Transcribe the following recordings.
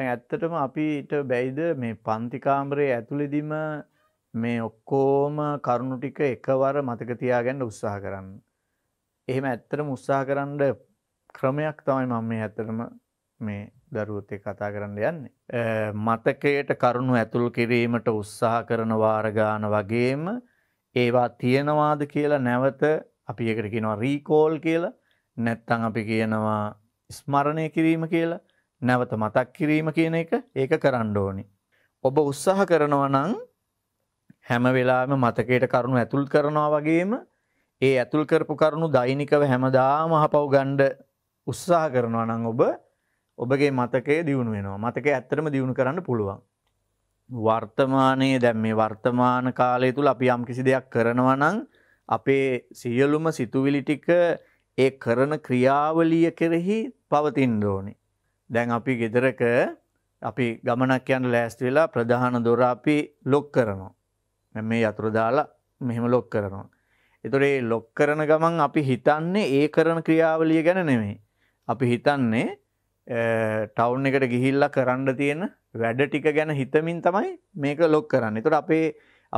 ඇත්තටම අපිට බැයිද මේ පන්තිකාම්රයේ ඇතුළෙදිම මේ ඔක්කෝම කරුණු ටික එකවර මතකතියාගන්න උත්සාහ කරන්න. එහෙම ඇත්තටම උත්සාහ කරන්න ක්‍රමයක් තමයි මම මේ ඇත්තටම මේ දරුවතය කතා කරන්න යන්නේ. මතකයට කරුණු ඇතුළු කිරීමට උත්සාහ කරන වාරගාන වගේම ඒවා තියෙනවාද කියලා නැවත අපි එකට කියනවා රීකෝල් කියලා නැත්තං අපි කියනවා ස්මරණය කිරීම කියලා නැවත මතක් කිරීම කියන එක ඒක කරන්න ඕනි. ඔබ උත්සාහ කරනවා නම් හැම වෙලාවෙම මතකයට කරුණු ඇතුල් කරනවා වගේම ඒ ඇතුල් කරපු කරුණු දෛනිකව හැමදාම අහපව් ගන්න උත්සාහ කරනවා නම් ඔබ ඔබගේ මතකය දියුණු වෙනවා. මතකය ඇත්තටම දියුණු කරන්න පුළුවන්. වර්තමානයේ දැන් මේ වර්තමාන කාලය තුල අපි යම් කිසි දෙයක් කරනවා නම් අපේ සියලුම සිතුවිලි ටික ඒ කරන ක්‍රියාවලිය කෙරෙහි පවතින්න ඕනේ. දැන් අපි ගෙදරක අපි ගමනක් යන්න ලෑස්ති වෙලා ප්‍රධාන දොර අපි ලොක් කරනවා. දැන් මේ යතුරු දාලා මෙහෙම ලොක් කරනවා. ඒතොර ඒ ලොක් කරන ගමන් අපි හිතන්නේ ඒ කරන ක්‍රියාවලිය ගැන නෙමෙයි. අපි හිතන්නේ ටවුන් එකට ගිහිල්ලා කරන්න තියෙන වැඩ ටික ගැන හිතමින් තමයි මේක ලොක් කරන්නේ. ඒතොර අපේ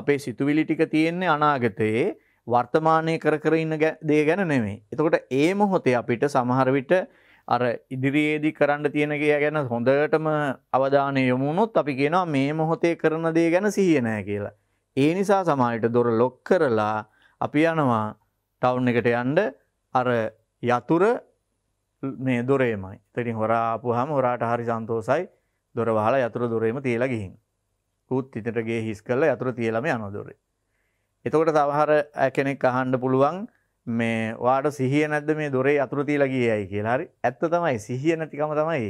අපේ සිතුවිලි ටික තියෙන්නේ අනාගතයේ වර්තමානයේ කර කර ඉන්න දේ ගැන නෙමෙයි. එතකොට ඒ මොහොතේ අපිට සමහර විට අර ඉදිරියේදී කරන්න තියෙන කියා ගැන හොඳටම අවධානය යොමුනොත් අපි කියනවා මේ මොහොතේ කරන දේ ගැන සිහිය නැහැ කියලා. ඒ නිසා සමායට දොර ලොක් කරලා අපි යනවා ටවුන් එකට යන්න අර යතුර මේ දොරේමයි. එතනින් හොරා ආපුවාම හොරාට හරි සන්තෝසයි. දොර වහලා යතුර දොරේම තියලා ගිහින්. ඌත් ඉදට ගේ හිස් කරලා යතුර තියලාම යනවා දොරේ. එතකොට සමහර කෙනෙක් අහන්න පුළුවන් මේ වාට සිහිය නැද්ද මේ දොරේ අතුරතිී ලගේ යයි කියලා හරි ඇත්ත තමයි සිහිය නැතිකම තමයි